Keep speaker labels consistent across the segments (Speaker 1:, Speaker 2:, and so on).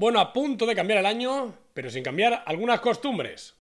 Speaker 1: Bueno, a punto de cambiar el año, pero sin cambiar algunas costumbres.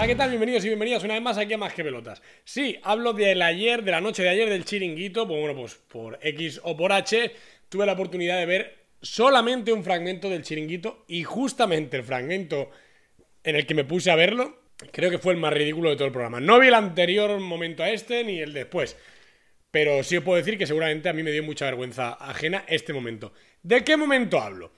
Speaker 1: Hola, ¿qué tal? Bienvenidos y bienvenidas una vez más aquí a Más que Pelotas. Sí, hablo del ayer, de la noche de ayer, del chiringuito, pues bueno, pues por X o por H, tuve la oportunidad de ver solamente un fragmento del chiringuito y justamente el fragmento en el que me puse a verlo, creo que fue el más ridículo de todo el programa. No vi el anterior momento a este ni el después, pero sí os puedo decir que seguramente a mí me dio mucha vergüenza ajena este momento. ¿De qué momento hablo?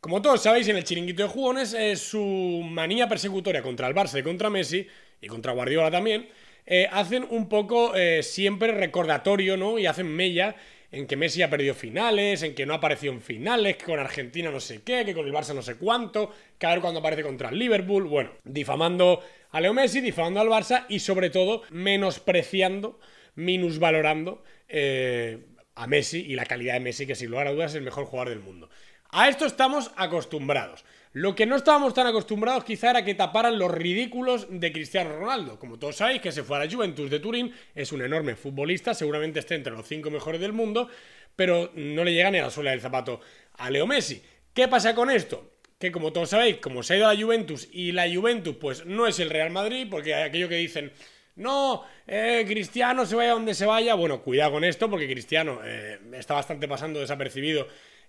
Speaker 1: Como todos sabéis, en el chiringuito de jugones, su manía persecutoria contra el Barça y contra Messi, y contra Guardiola también, eh, hacen un poco eh, siempre recordatorio, ¿no? Y hacen mella en que Messi ha perdido finales, en que no ha aparecido en finales, que con Argentina no sé qué, que con el Barça no sé cuánto, cada a cuando aparece contra el Liverpool, bueno, difamando a Leo Messi, difamando al Barça y sobre todo menospreciando, minusvalorando eh, a Messi y la calidad de Messi, que sin lugar a dudas es el mejor jugador del mundo. A esto estamos acostumbrados. Lo que no estábamos tan acostumbrados quizá era que taparan los ridículos de Cristiano Ronaldo. Como todos sabéis, que se fue a la Juventus de Turín, es un enorme futbolista, seguramente esté entre los cinco mejores del mundo, pero no le llega ni a la suela del zapato a Leo Messi. ¿Qué pasa con esto? Que como todos sabéis, como se ha ido a la Juventus y la Juventus pues no es el Real Madrid, porque hay aquello que dicen... No, eh, Cristiano se vaya donde se vaya. Bueno, cuidado con esto porque Cristiano eh, está bastante pasando desapercibido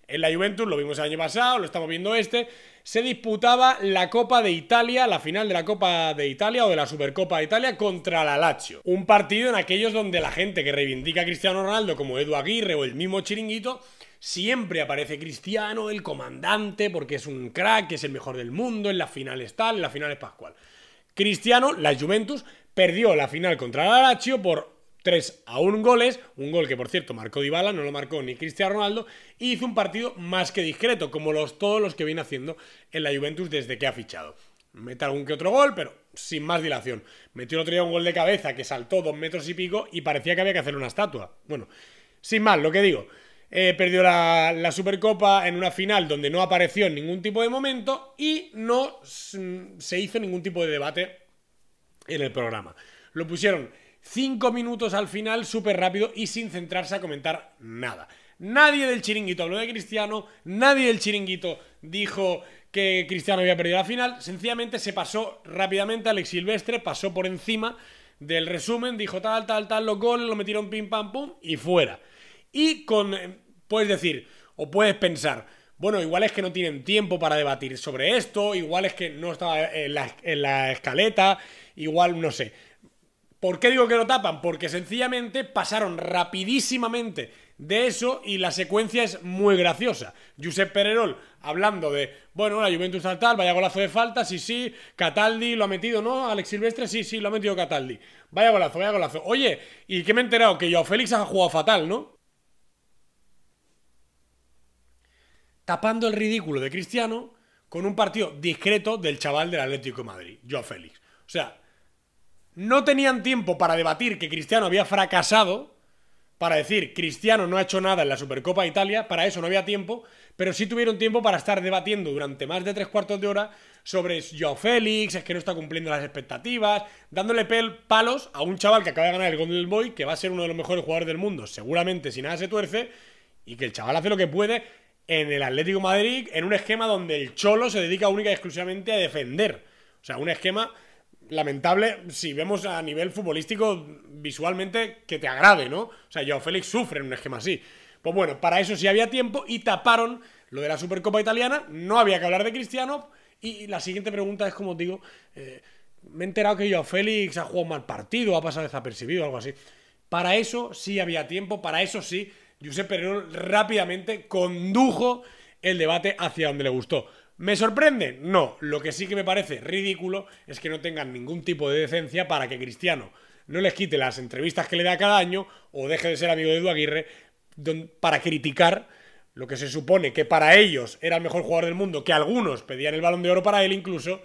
Speaker 1: en la Juventus, lo vimos el año pasado, lo estamos viendo este, se disputaba la Copa de Italia, la final de la Copa de Italia o de la Supercopa de Italia contra la Lazio. Un partido en aquellos donde la gente que reivindica a Cristiano Ronaldo como Edu Aguirre o el mismo Chiringuito, siempre aparece Cristiano, el comandante, porque es un crack, es el mejor del mundo, en las finales tal, en las finales Pascual. Cristiano, la Juventus, perdió la final contra la Lazio por 3 a 1 goles, un gol que por cierto marcó Dybala, no lo marcó ni Cristiano Ronaldo, y hizo un partido más que discreto, como los, todos los que viene haciendo en la Juventus desde que ha fichado. Mete algún que otro gol, pero sin más dilación. Metió otro día un gol de cabeza que saltó dos metros y pico y parecía que había que hacer una estatua. Bueno, sin más, lo que digo. Eh, perdió la, la, Supercopa en una final donde no apareció en ningún tipo de momento y no se hizo ningún tipo de debate en el programa. Lo pusieron Cinco minutos al final, súper rápido y sin centrarse a comentar nada. Nadie del chiringuito habló de Cristiano, nadie del chiringuito dijo que Cristiano había perdido la final, sencillamente se pasó rápidamente Alex Silvestre, pasó por encima del resumen, dijo tal, tal, tal, los goles, lo metieron pim, pam, pum y fuera. Y con, eh, puedes decir, o puedes pensar, bueno, igual es que no tienen tiempo para debatir sobre esto, igual es que no estaba en la, en la escaleta, igual no sé. ¿Por qué digo que lo tapan? Porque sencillamente pasaron rapidísimamente de eso y la secuencia es muy graciosa. Josep Pererol hablando de, bueno, la Juventus tal, tal, vaya golazo de falta, sí, sí, Cataldi lo ha metido, ¿no? Alex Silvestre, sí, sí, lo ha metido Cataldi. Vaya golazo, vaya golazo. Oye, ¿y qué me he enterado? Que Joao Félix ha jugado fatal, ¿no? Tapando el ridículo de Cristiano con un partido discreto del chaval del Atlético Madrid, Joao Félix. O sea, no tenían tiempo para debatir que Cristiano había fracasado, para decir Cristiano no ha hecho nada en la Supercopa de Italia, para eso no había tiempo, pero sí tuvieron tiempo para estar debatiendo durante más de tres cuartos de hora sobre Joao Félix, es que no está cumpliendo las expectativas, dándole palos a un chaval que acaba de ganar el Golden Boy, que va a ser uno de los mejores jugadores del mundo, seguramente si nada se tuerce, y que el chaval hace lo que puede en el Atlético Madrid, en un esquema donde el Cholo se dedica única y exclusivamente a defender. O sea, un esquema lamentable si vemos a nivel futbolístico visualmente que te agrade, ¿no? O sea, Joao Félix sufre en un esquema así. Pues bueno, para eso sí había tiempo y taparon lo de la Supercopa Italiana, no había que hablar de Cristiano. Y la siguiente pregunta es, como digo, eh, me he enterado que Joao Félix ha jugado mal partido, ha pasado desapercibido, algo así. Para eso sí había tiempo, para eso sí, Josep Perón rápidamente condujo el debate hacia donde le gustó. ¿Me sorprende? No. Lo que sí que me parece ridículo es que no tengan ningún tipo de decencia para que Cristiano no les quite las entrevistas que le da cada año o deje de ser amigo de Edu Aguirre para criticar lo que se supone que para ellos era el mejor jugador del mundo, que algunos pedían el balón de oro para él incluso,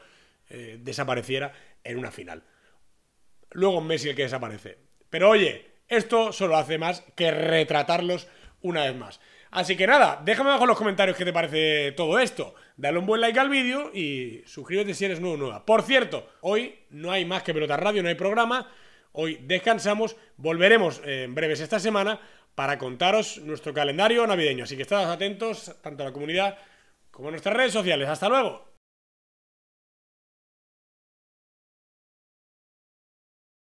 Speaker 1: eh, desapareciera en una final. Luego Messi el que desaparece. Pero oye, esto solo hace más que retratarlos una vez más. Así que nada, déjame abajo en los comentarios qué te parece todo esto. Dale un buen like al vídeo y suscríbete si eres nuevo o nueva. Por cierto, hoy no hay más que Pelota Radio, no hay programa. Hoy descansamos, volveremos en breves esta semana para contaros nuestro calendario navideño. Así que estad atentos, tanto a la comunidad como a nuestras redes sociales. ¡Hasta luego!